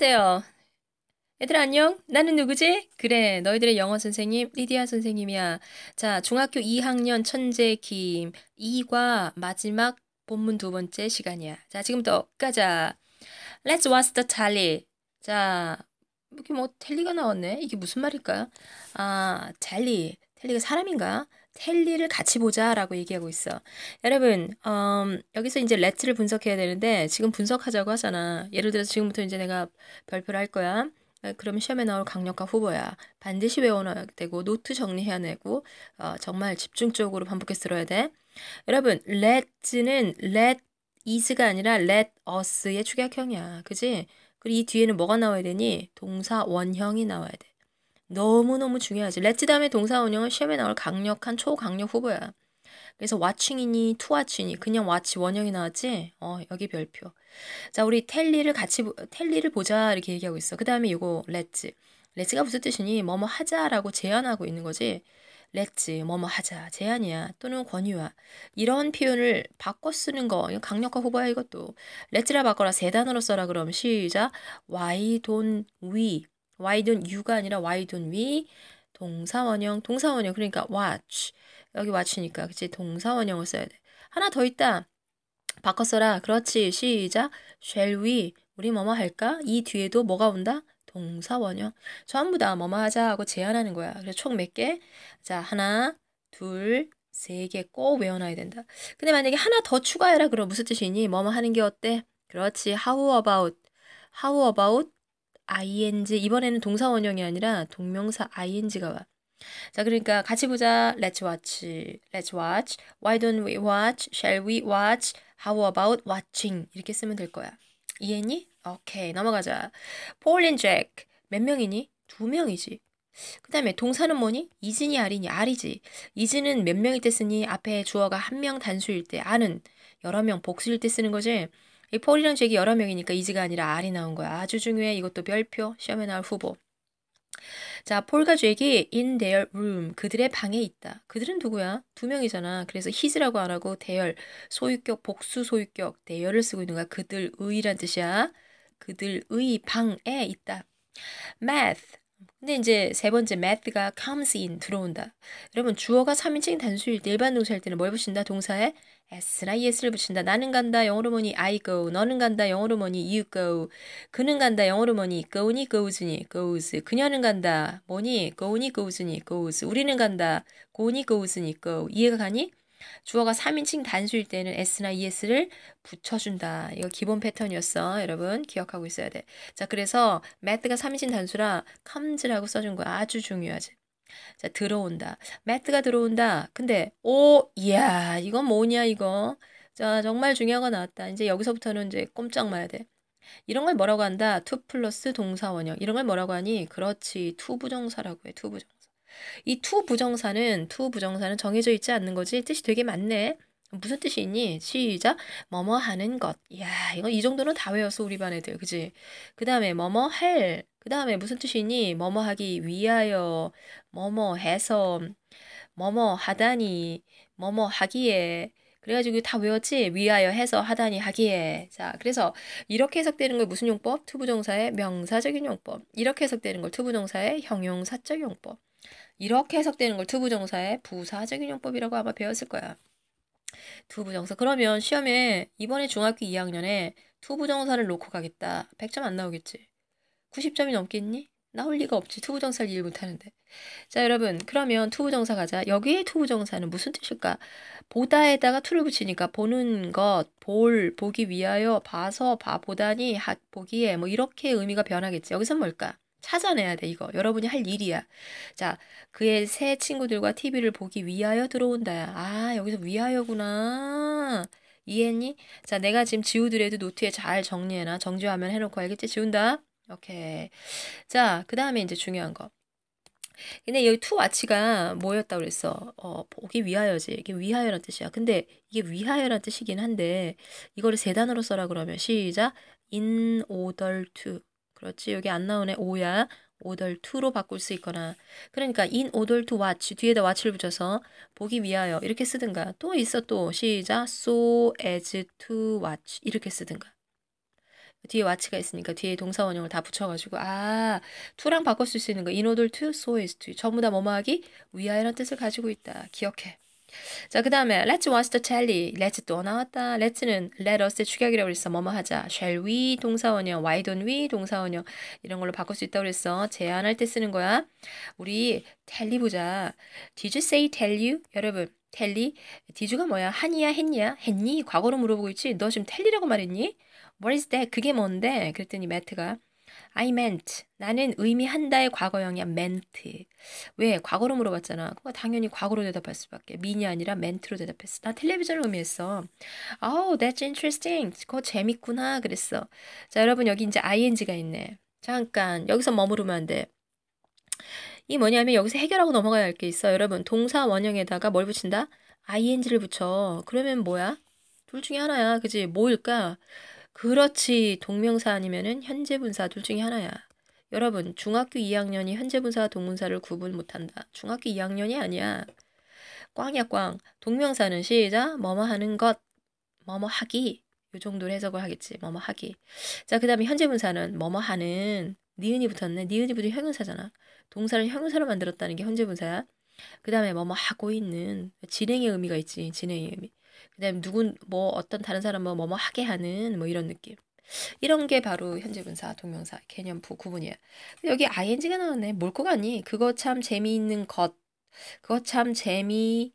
안녕하세요. 얘들아 안녕? 나는 누구지? 그래, 너희들의 영어 선생님 리디아 선생님이야. 자, 중학교 2학년 천재 김 2과 마지막 본문 두 번째 시간이야. 자, 지금부터 가자. Let's watch the tally. 자, 여기 뭐 텔리가 나왔네. 이게 무슨 말일까? 아, 텔리. 텔리가 사람인가? 텔리를 같이 보자라고 얘기하고 있어. 여러분, 음, 여기서 이제 let를 분석해야 되는데 지금 분석하자고 하잖아. 예를 들어서 지금부터 이제 내가 발표를 할 거야. 아, 그럼 시험에 나올 강력한 후보야. 반드시 외워놔야 되고 노트 정리해야 되고 어, 정말 집중적으로 반복해서 들어야 돼. 여러분, let는 let is가 아니라 let us의 축약형이야. 그지? 그리고 이 뒤에는 뭐가 나와야 되니? 동사 원형이 나와야 돼. 너무너무 중요하지. 레츠담의 동사 운영은 시험에 나올 강력한 초강력 후보야. 그래서 와칭이니 투와칭이 그냥 와치 원형이 나왔지? 어, 여기 별표. 자, 우리 텔리를 같이 텔리를 보자 이렇게 얘기하고 있어. 그다음에 이거 렛츠. 렛츠가 무슨 뜻이니? 뭐뭐 하자라고 제안하고 있는 거지. 렛츠 뭐뭐 하자 제안이야 또는 권유야 이런 표현을 바꿔 쓰는 거 이거 강력한 후보야 이것도 렛츠라 바꿔라 세 단어로 써라 그럼 시작 why don't we why don't you가 아니라 why don't we 동사원형 동사원형 그러니까 watch 여기 watch니까 그치 동사원형을 써야 돼. 하나 더 있다. 바꿔 써라. 그렇지. 시작. shall we 우리 뭐뭐 할까? 이 뒤에도 뭐가 온다? 동사원형. 전부 다 뭐뭐 하자 하고 제안하는 거야. 그래서 총 몇 개? 자, 하나, 둘, 세 개 꼭 외워놔야 된다. 근데 만약에 하나 더 추가해라 그럼 무슨 뜻이니? 뭐뭐 하는 게 어때? 그렇지. How about? How about ing 이번에는 동사 원형이 아니라 동명사 ing가 와. 자, 그러니까 같이 보자. Let's watch. Let's watch. Why don't we watch? Shall we watch? How about watching? 이렇게 쓰면 될 거야. 이해니? 오케이. 넘어가자. Paul and Jack. 몇 명이니? 두 명이지. 그 다음에 동사는 뭐니? 이진이 아리니? 아리지. 이진은 몇 명일 때 쓰니? 앞에 주어가 한 명 단수일 때 아는 여러 명 복수일 때 쓰는 거지. 이 폴이라는 잭이 여러 명이니까 이즈가 아니라 R이 나온 거야. 아주 중요해. 이것도 별표. 시험에 나올 후보. 자, 폴과 잭이 in their room, 그들의 방에 있다. 그들은 누구야? 두 명이잖아. 그래서 his라고 안 하고 대열, 소유격, 복수 소유격, 대열을 쓰고 있는 거야. 그들의란 뜻이야. 그들의 방에 있다. math, 근데 이제 세 번째 math가 comes in 들어온다. 여러분 주어가 3인칭 단수일 때 일반 동사일 때는 뭘 붙인다? 동사에 s나 es를 붙인다. 나는 간다 영어로 뭐니 I go. 너는 간다 영어로 뭐니 you go. 그는 간다 영어로 뭐니 go니 goes니 goes. 그녀는 간다 뭐니 go니 goes니 goes. 우리는 간다 go니 goes니 go. 이해가 가니? 주어가 3인칭 단수일 때는 s나 es를 붙여준다. 이거 기본 패턴이었어. 여러분 기억하고 있어야 돼. 자 그래서 매트가 3인칭 단수라 comes라고 써준 거 아주 중요하지. 자 들어온다. 매트가 들어온다. 근데 오 이야 이건 뭐냐 이거. 자 정말 중요한 거 나왔다. 이제 여기서부터는 이제 꼼짝 마야 돼. 이런 걸 뭐라고 한다? t 플러스 동사 원형. 이런 걸 뭐라고 하니? 그렇지. 투 부정사라고 해. 투 부정사. 이투 부정사는 투 부정사는 정해져 있지 않는 거지 뜻이 되게 많네. 무슨 뜻이 있니? 시작. 뭐뭐 하는 것. 이야, 이거 이 정도는 다 외웠어, 우리 반 애들. 그지? 그 다음에 뭐뭐 할. 그 다음에 무슨 뜻이 있니? 뭐뭐 하기 위하여. 뭐뭐 해서. 뭐뭐 하다니. 뭐뭐 하기에. 그래가지고 다 외웠지? 위하여 해서 하다니 하기에. 자, 그래서 이렇게 해석되는 걸 무슨 용법? 투부정사의 명사적인 용법. 이렇게 해석되는 걸 투부정사의 형용사적 용법. 이렇게 해석되는 걸 투부정사의 부사적인 용법이라고 아마 배웠을 거야. 투부정사. 그러면 시험에 이번에 중학교 2학년에 투부정사를 놓고 가겠다. 100점 안 나오겠지. 90점이 넘겠니? 나올 리가 없지. 투부정사를 이해 못하는데. 자 여러분 그러면 투부정사 가자. 여기에 투부정사는 무슨 뜻일까? 보다에다가 투를 붙이니까 보는 것, 볼, 보기 위하여, 봐서, 봐보다니, 보기에 뭐 이렇게 의미가 변하겠지. 여기서 뭘까? 찾아내야 돼, 이거. 여러분이 할 일이야. 자, 그의 새 친구들과 TV를 보기 위하여 들어온다야. 아, 여기서 위하여구나. 이해했니? 자, 내가 지금 지우드라도 노트에 잘 정리해놔. 정지화면 해놓고 알겠지? 지운다. 오케이. 자, 그 다음에 이제 중요한 거. 근데 여기 투 와치가 뭐였다 그랬어? 어, 보기 위하여지. 이게 위하여란 뜻이야. 근데 이게 위하여란 뜻이긴 한데, 이거를 세단으로 써라 그러면, 시작. in order to. 그렇지. 여기 안 나오네. 오야 오덜 투로 바꿀 수 있거나 그러니까 in order to watch 뒤에다 watch를 붙여서 보기 위하여 이렇게 쓰든가 또 있어 또 시작 so as to watch 이렇게 쓰든가 뒤에 watch가 있으니까 뒤에 동사 원형을 다 붙여가지고 아 to랑 바꿀 수 있는 거 in order to so as to 전부 다 뭐뭐하기 위하여라는 뜻을 가지고 있다 기억해 자, 그 다음에 let's watch the telly. let's 또 나왔다. let's는 let us의 축약이라고 그랬어. 뭐뭐 하자. shall we 동사원형, why don't we 동사원형 이런 걸로 바꿀 수 있다고 그랬어. 제안할 때 쓰는 거야. 우리 텔리 보자. did you say tell you? 여러분 텔리. 디 l 가 뭐야? 한이야 했냐? 했니? 과거로 물어보고 있지. 너 지금 텔리라고 말했니? What is that? 그게 뭔데? 그랬더니 매트가 I meant. 나는 의미한다의 과거형이야. meant. 왜? 과거로 물어봤잖아. 그거 당연히 과거로 대답할 수밖에. mean이 아니라 ment로 대답했어. 나 텔레비전을 의미했어. Oh, that's interesting. 그거 재밌구나. 그랬어. 자, 여러분 여기 이제 ing가 있네. 잠깐 여기서 머무르면 안 돼. 이 뭐냐면 여기서 해결하고 넘어가야 할 게 있어. 여러분 동사 원형에다가 뭘 붙인다? ing를 붙여. 그러면 뭐야? 둘 중에 하나야. 그지? 뭘까 그렇지. 동명사 아니면은 현재 분사 둘 중에 하나야. 여러분, 중학교 2학년이 현재 분사와 동문사를 구분 못한다. 중학교 2학년이 아니야. 꽝이야, 꽝. 동명사는 시작. 뭐뭐 하는 것. 뭐뭐 하기. 요 정도로 해석을 하겠지. 뭐뭐 하기. 자, 그 다음에 현재 분사는 뭐뭐 하는. 니은이 붙었네. 니은이 붙은 형용사잖아. 동사를 형용사로 만들었다는 게 현재 분사야. 그 다음에 뭐뭐 하고 있는. 진행의 의미가 있지. 진행의 의미. 그다음에 누군 뭐 어떤 다른 사람뭐 뭐 뭐 하게 하는 뭐 이런 느낌. 이런 게 바로 현재 분사, 동명사, 개념부 구분이야. 여기 ing가 나왔네. 뭘 거 같니? 그거 참 재미있는 것. 그거 참 재미.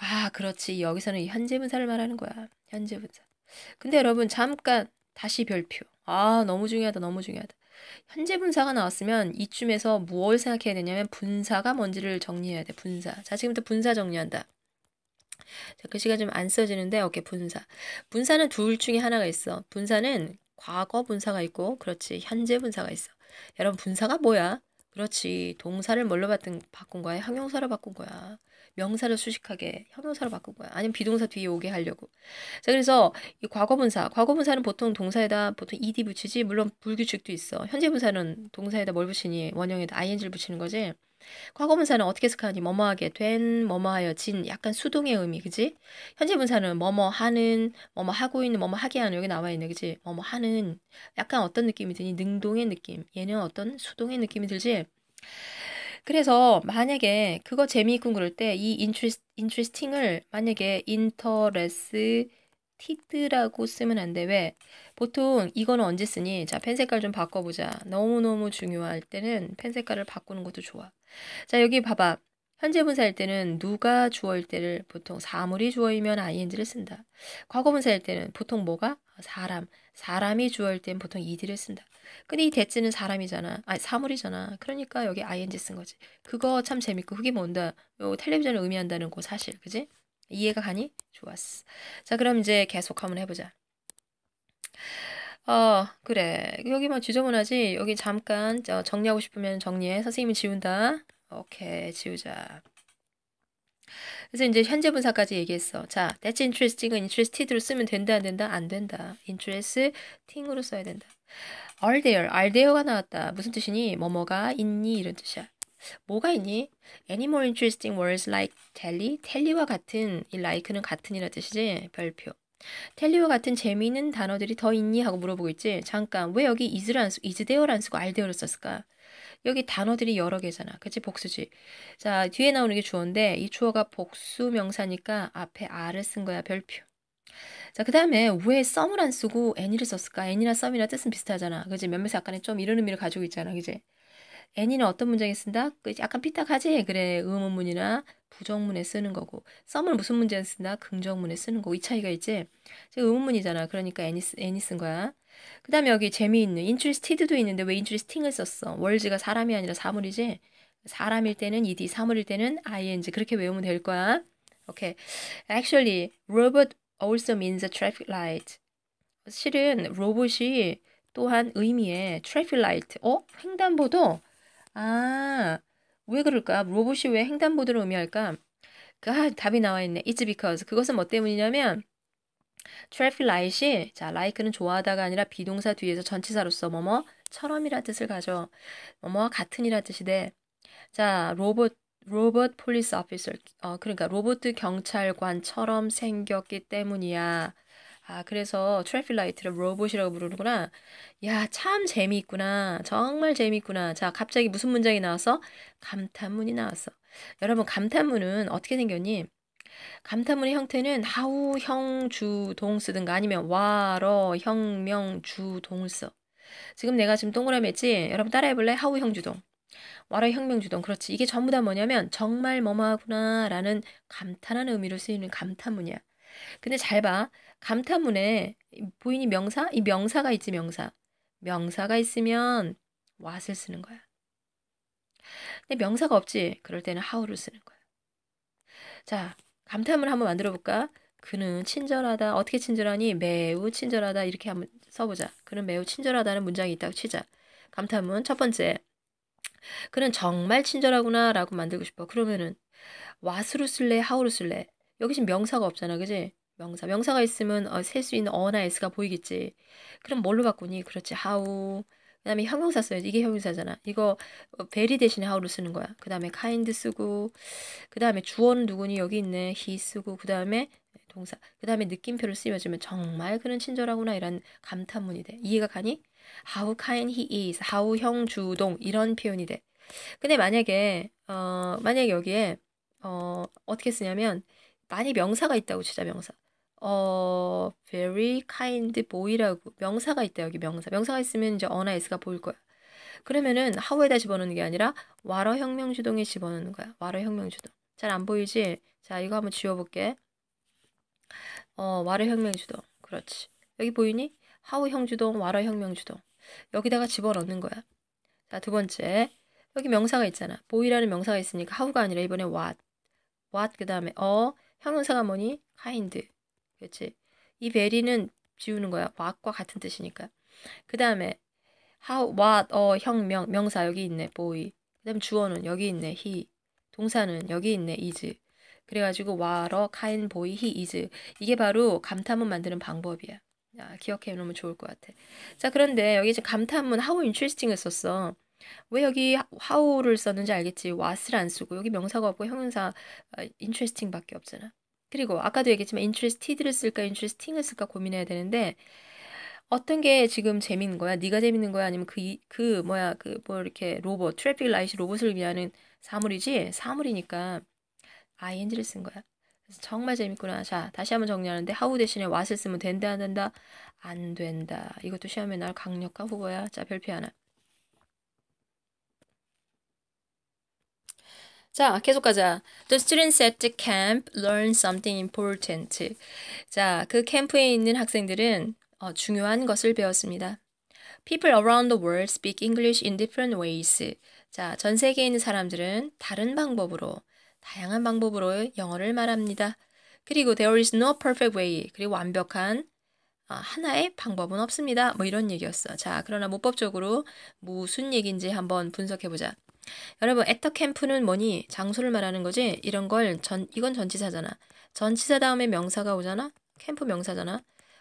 아, 그렇지. 여기서는 현재 분사를 말하는 거야. 현재 분사. 근데 여러분 잠깐 다시 별표. 아, 너무 중요하다. 너무 중요하다. 현재 분사가 나왔으면 이쯤에서 무엇을 생각해야 되냐면 분사가 뭔지를 정리해야 돼. 분사. 자, 지금부터 분사 정리한다. 자, 글씨가 좀 안 써지는데 어깨 분사. 분사는 둘 중에 하나가 있어. 분사는 과거 분사가 있고 그렇지 현재 분사가 있어. 여러분 분사가 뭐야? 그렇지 동사를 뭘로 바꾼, 바꾼 거야? 형용사로 바꾼 거야. 명사를 수식하게 형용사로 바꾼 거야. 아니면 비동사 뒤에 오게 하려고. 자 그래서 이 과거분사, 과거분사는 보통 동사에다 보통 ed 붙이지 물론 불규칙도 있어. 현재분사는 동사에다 뭘 붙이니? 원형에다 ing를 붙이는 거지. 과거분사는 어떻게 해석하니 뭐뭐하게 된, 뭐뭐하여 진 약간 수동의 의미 그지? 현재분사는 뭐뭐하는, 뭐뭐하고 있는, 뭐뭐하게 하는 여기 나와 있네 그지? 뭐뭐하는 약간 어떤 느낌이 드니? 능동의 느낌 얘는 어떤 수동의 느낌이 들지? 그래서 만약에 그거 재미있군 그럴 때 이 인트리스, 인트리스팅을 만약에 인터레스 티드라고 쓰면 안 돼. 왜? 보통 이거는 언제 쓰니? 자, 펜 색깔 좀 바꿔보자. 너무너무 중요할 때는 펜 색깔을 바꾸는 것도 좋아. 자, 여기 봐봐. 현재 분사일 때는 누가 주어일 때를 보통 사물이 주어이면 ing를 쓴다. 과거 분사일 때는 보통 뭐가? 사람. 사람이 주어일 때 보통 이디를 쓴다. 근데 이 대지는 사람이잖아. 아 사물이잖아. 그러니까 여기 ing 쓴 거지. 그거 참 재밌고 흙이 뭔다. 요 텔레비전을 의미한다는 거 사실. 그지? 이해가 가니? 좋았어. 자, 그럼 이제 계속 한번 해보자. 어, 그래. 여기만 뭐 지저분하지? 여기 잠깐 정리하고 싶으면 정리해. 선생님이 지운다. 오케이, 지우자. 그래서 이제 현재 분사까지 얘기했어. 자, that's interesting은 interested로 쓰면 된다, 안 된다? 안 된다. interesting으로 써야 된다. are there, are there가 나왔다. 무슨 뜻이니? 뭐뭐가 있니? 이런 뜻이야. 뭐가 있니? Any more interesting words like telly? telly와 같은, 이 like는 같은이라 뜻이지? 별표. 텔리오 같은 재미있는 단어들이 더 있니? 하고 물어보고 있지. 잠깐, 왜 여기 이즈를 안 쓰고, 이즈데어를 안 쓰고 알데어를 썼을까? 여기 단어들이 여러 개잖아. 그치? 복수지. 자, 뒤에 나오는 게 주어인데, 이 주어가 복수 명사니까 앞에 r을 쓴 거야, 별표. 자, 그 다음에 왜 썸을 안 쓰고 n이를 썼을까? n이나 썸이나 뜻은 비슷하잖아. 그지? 몇몇 약간의 좀 이런 의미를 가지고 있잖아. 그지? n이는 어떤 문장에 쓴다? 그 약간 삐딱하지? 그래, 의문문이나 부정문에 쓰는 거고 썸을 무슨 문제에 쓴다? 긍정문에 쓰는 거이 차이가 있지? 지금 의문문이잖아. 그러니까 애니, 애니 쓴 거야. 그 다음에 여기 재미있는 인트리스티드도 있는데 왜 인트리스팅을 썼어? 월즈가 사람이 아니라 사물이지? 사람일 때는 ed, 사물일 때는 ing 그렇게 외우면 될 거야. 오케이. Actually, robot also means a traffic light. 실은 로봇이 또한 의미의 트래 a 라이트 어? 횡단보도? 아, 왜 그럴까? 로봇이 왜 횡단보도를 의미할까? 그, 아, 답이 나와 있네. It's because. 그것은 뭐 때문이냐면 트래픽 라이시 자, 라이크는 좋아하다가 아니라 비동사 뒤에서 전치사로서 뭐뭐처럼이라 뜻을 가져. 뭐뭐 같은이라 뜻이 돼. 자, 로봇 로봇 폴리스 오피서. 어, 그러니까 로봇 경찰관처럼 생겼기 때문이야. 아, 그래서 트래픽 라이트를 로봇이라고 부르는구나. 야, 참 재미있구나. 정말 재미있구나. 자, 갑자기 무슨 문장이 나와서? 감탄문이 나왔어. 여러분, 감탄문은 어떻게 생겼니? 감탄문의 형태는 하우, 형, 주, 동 쓰든가 아니면 와, 러, 형, 명, 주, 동 써. 지금 내가 지금 동그라미 했지? 여러분 따라해볼래? 하우, 형, 주, 동. 와러형명주동 그렇지 이게 전부 다 뭐냐면 정말 뭐뭐하구나 라는 감탄하는 의미로 쓰이는 감탄문이야 근데 잘 봐. 감탄문에 보이니 명사? 이 명사가 있지, 명사. 명사가 있으면 what을 쓰는 거야. 근데 명사가 없지. 그럴 때는 how를 쓰는 거야. 자, 감탄문 한번 만들어 볼까? 그는 친절하다. 어떻게 친절하니? 매우 친절하다. 이렇게 한번 써보자. 그는 매우 친절하다는 문장이 있다고 치자. 감탄문 첫 번째. 그는 정말 친절하구나 라고 만들고 싶어. 그러면은 what으로 쓸래? how로 쓸래? 여기 지금 명사가 없잖아, 그지? 명사. 명사가 있으면 어, 셀 수 있는 어나 s가 보이겠지. 그럼 뭘로 바꾸니? 그렇지. how. 그 다음에 형용사 써야지. 이게 형용사잖아. 이거 베리 어, 대신에 how를 쓰는 거야. 그 다음에 kind 쓰고, 그 다음에 주어는 누구니? 여기 있네. he 쓰고, 그 다음에 네, 동사. 그 다음에 느낌표를 쓰여주면 정말 그는 친절하구나. 이런 감탄문이 돼. 이해가 가니? how kind he is. how 형 주동. 이런 표현이 돼. 근데 만약에, 어, 만약에 여기에, 어, 어떻게 쓰냐면, 많이 명사가 있다고 주자 명사. 어, very kind boy라고 명사가 있다 여기 명사. 명사가 있으면 이제 어나 s가 보일 거야. 그러면은 하우에다 집어넣는 게 아니라 와러 혁명 주동에 집어넣는 거야. 와러 혁명 주동. 잘 안 보이지? 자, 이거 한번 지워 볼게. 어, 와러 혁명 주동. 그렇지. 여기 보이니? 하우 형주동, 와러 혁명 주동. 여기다가 집어넣는 거야. 자, 두 번째. 여기 명사가 있잖아. 보이라는 명사가 있으니까 하우가 아니라 이번에 what. what 그다음에 어 형용사가 뭐니? 카인드. 그렇지? 이베리는 지우는 거야. w h 과 같은 뜻이니까. 그 다음에 how, what, 어, 형명, 명사 여기 있네. boy. 그 다음 주어는 여기 있네. he. 동사는 여기 있네. is. 그래가지고 what, a kind boy, he is. 이게 바로 감탄문 만드는 방법이야. 야, 기억해 놓으면 좋을 것 같아. 자, 그런데 여기 이제 감탄문 how interesting을 썼어. 왜 여기 how를 썼는지 알겠지. was를 안 쓰고 여기 명사가 없고 형용사 아, interesting밖에 없잖아. 그리고 아까도 얘기했지만 interested를 쓸까 interesting을 쓸까 고민해야 되는데 어떤 게 지금 재밌는 거야? 네가 재밌는 거야? 아니면 그, 그 뭐야 그 뭐 이렇게 로봇 트래픽 라이트 로봇을 위하는 사물이지? 사물이니까 ing를 쓴 거야. 그래서 정말 재밌구나. 자 다시 한번 정리하는데 how 대신에 w a t 을 쓰면 된다 안 된다 안 된다. 이것도 시험에 날 강력한 후보야. 자 별표 하나. 자, 계속 가자. The students at the camp learn something important. 자, 그 캠프에 있는 학생들은 어, 중요한 것을 배웠습니다. People around the world speak English in different ways. 자, 전 세계에 있는 사람들은 다른 방법으로, 다양한 방법으로 영어를 말합니다. 그리고 there is no perfect way. 그리고 완벽한 하나의 방법은 없습니다. 뭐 이런 얘기였어. 자, 그러나 문법적으로 무슨 얘기인지 한번 분석해 보자. 여러분 에터 캠프는 뭐니? 장소를 말하는 거지. 이런 걸 전 이건 전치사잖아. 전치사 다음에 명사가 오잖아. 캠프 명사잖아.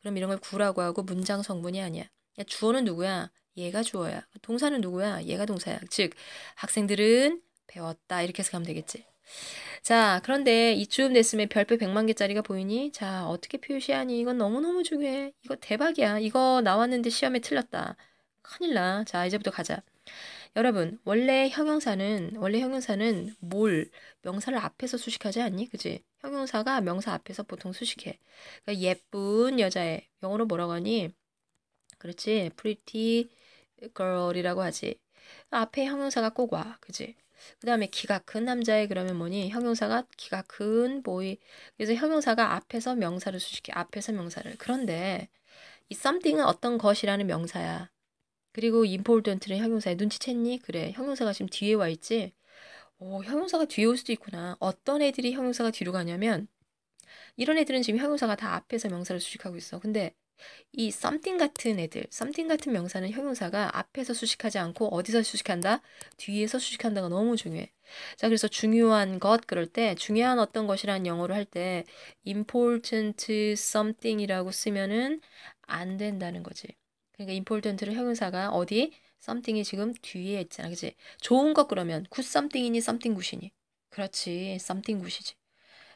그럼 이런 걸 구라고 하고 문장 성분이 아니야. 야, 주어는 누구야? 얘가 주어야. 동사는 누구야? 얘가 동사야. 즉 학생들은 배웠다 이렇게 해서 가면 되겠지. 자, 그런데 이쯤 됐음에 별표 100만 개짜리가 보이니? 자, 어떻게 표시하니? 이건 너무너무 중요해. 이거 대박이야. 이거 나왔는데 시험에 틀렸다. 큰일 나. 자, 이제부터 가자. 여러분 원래 형용사는 원래 형용사는 뭘 명사를 앞에서 수식하지 않니? 그지? 형용사가 명사 앞에서 보통 수식해. 그러니까 예쁜 여자애 영어로 뭐라고 하니? 그렇지? pretty girl이라고 하지. 앞에 형용사가 꼭 와. 그지? 그 다음에 키가 큰 남자애 그러면 뭐니? 형용사가 키가 큰 보이. 그래서 형용사가 앞에서 명사를 수식해. 앞에서 명사를. 그런데 이 something은 어떤 것이라는 명사야. 그리고 임포르던트는 형용사에 눈치챘니? 그래. 형용사가 지금 뒤에 와 있지? 오, 어, 형용사가 뒤에 올 수도 있구나. 어떤 애들이 형용사가 뒤로 가냐면 이런 애들은 지금 형용사가 다 앞에서 명사를 수식하고 있어. 근데 이 something 같은 애들, something 같은 명사는 형용사가 앞에서 수식하지 않고 어디서 수식한다? 뒤에서 수식한다가 너무 중요해. 자, 그래서 중요한 것 그럴 때 중요한 어떤 것이란 영어로 할때 important something이라고 쓰면은 안 된다는 거지. 그러니까 important를 형용사가 어디? something이 지금 뒤에 있잖아. 그지 좋은 것 그러면 good something이니 something good이니. 그렇지. something good이지.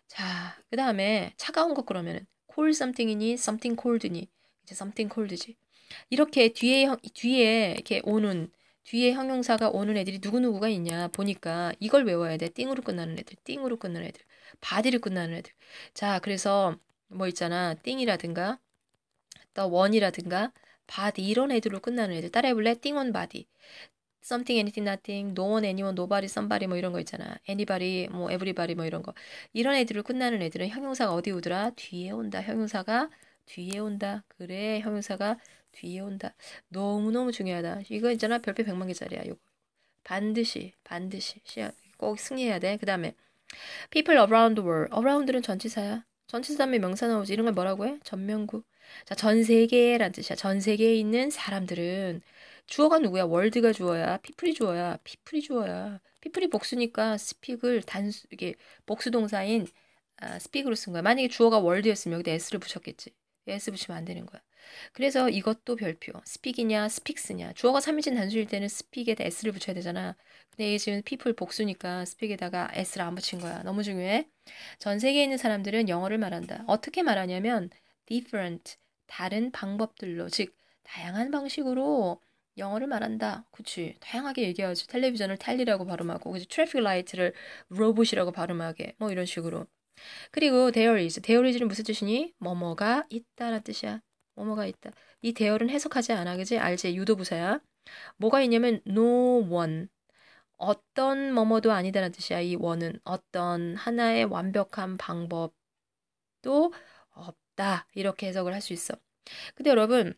자, 그 다음에 차가운 것 그러면은 cold something이니 something cold니. 이제 something cold지. 이렇게 뒤에 뒤에 이렇게 오는 뒤에 형용사가 오는 애들이 누구누구가 있냐 보니까 이걸 외워야 돼. 띵으로 끝나는 애들, 띵으로 끝나는 애들, 바디로 끝나는 애들. 자, 그래서 뭐 있잖아. 띵이라든가 또 원이라든가 바디 이런 애들로 끝나는 애들 따라해볼래? 띵원 바디 something, anything, nothing, no one, anyone, nobody, somebody 뭐 이런 거 있잖아. anybody, 뭐 everybody 뭐 이런 거. 이런 애들을 끝나는 애들은 형용사가 어디 오더라? 뒤에 온다. 형용사가 뒤에 온다. 그래, 형용사가 뒤에 온다. 너무너무 중요하다. 이거 있잖아. 별표 100만 개짜리야, 이거. 반드시, 반드시 꼭 승리해야 돼. 그 다음에 people around the world. around는 전치사야. 전치사 다음에 명사 나오지. 이런 걸 뭐라고 해? 전명구. 자, 전세계라는 뜻이야. 전 세계에 있는 사람들은 주어가 누구야? 월드가 주어야, 피플이 주어야, 피플이 주어야. 피플이 복수니까 스픽을 단수 이게 복수 동사인 아, 스픽으로 쓴 거야. 만약에 주어가 월드였으면 여기다 s를 붙였겠지. s 붙이면 안 되는 거야. 그래서 이것도 별표. 스픽이냐, 스픽스냐. 주어가 3인칭 단수일 때는 스픽에다 s를 붙여야 되잖아. 근데 이게 지금 피플 복수니까 스픽에다가 s를 안 붙인 거야. 너무 중요해. 전 세계에 있는 사람들은 영어를 말한다. 어떻게 말하냐면 different, 다른 방법들로, 즉, 다양한 방식으로 영어를 말한다. 그치. 다양하게 얘기하지. 텔레비전을 텔리라고 발음하고, 그치. 트래픽 라이트를 로봇이라고 발음하게. 뭐 이런 식으로. 그리고 대 h e r e is. t 는 무슨 뜻이니? 뭐뭐가 있다라는 뜻이야. 뭐뭐가 있다. 이 대열은 해석하지 않아. 그지? 알지? 유도부사야. 뭐가 있냐면 no one. 어떤 뭐뭐도 아니다라는 뜻이야. 이 원은 어떤 하나의 완벽한 방법도 없다. 이렇게 해석을 할 수 있어. 근데 여러분,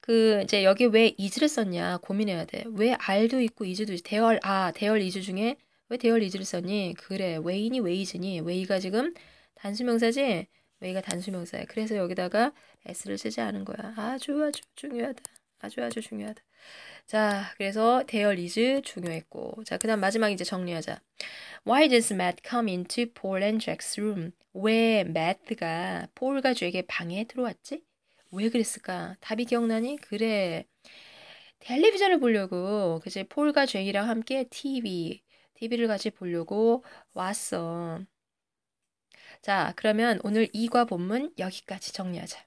그 이제 여기 왜 이즈를 썼냐 고민해야 돼. 왜 알도 있고 이즈도 있지. 대열 아 대열 이즈 중에 왜 대열 이즈를 썼니? 그래 웨인이 웨이즈니 웨이가 지금 단수명사지. 웨이가 단수명사야. 그래서 여기다가 s를 쓰지 않은 거야. 아주 아주 중요하다. 아주 아주 중요하다. 자 그래서 대열 이즈 중요했고 자 그다음 마지막 이제 정리하자. Why does Matt come into Paul and Jack's room? 왜 Matt가 폴과 주에게 방에 들어왔지? 왜 그랬을까? 답이 기억나니? 그래. 텔레비전을 보려고 그제 폴과 제이랑 함께 TV, TV를 같이 보려고 왔어. 자, 그러면 오늘 2과 본문 여기까지 정리하자.